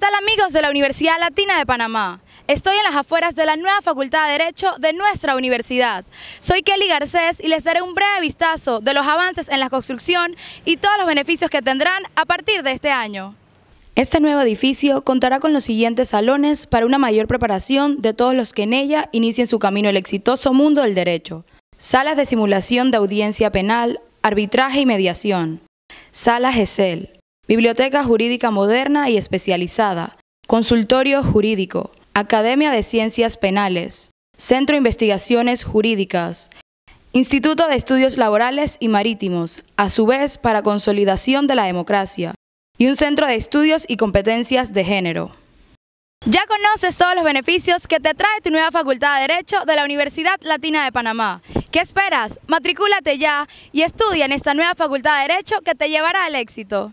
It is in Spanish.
¿Qué tal amigos de la Universidad Latina de Panamá? Estoy en las afueras de la nueva Facultad de Derecho de nuestra universidad. Soy Kelly Garcés y les daré un breve vistazo de los avances en la construcción y todos los beneficios que tendrán a partir de este año. Este nuevo edificio contará con los siguientes salones para una mayor preparación de todos los que en ella inicien su camino al exitoso mundo del derecho. Salas de simulación de audiencia penal, arbitraje y mediación. Salas GESEL, Biblioteca Jurídica Moderna y Especializada, Consultorio Jurídico, Academia de Ciencias Penales, Centro de Investigaciones Jurídicas, Instituto de Estudios Laborales y Marítimos, a su vez para consolidación de la democracia, y un Centro de Estudios y Competencias de Género. Ya conoces todos los beneficios que te trae tu nueva Facultad de Derecho de la Universidad Latina de Panamá. ¿Qué esperas? Matricúlate ya y estudia en esta nueva Facultad de Derecho que te llevará al éxito.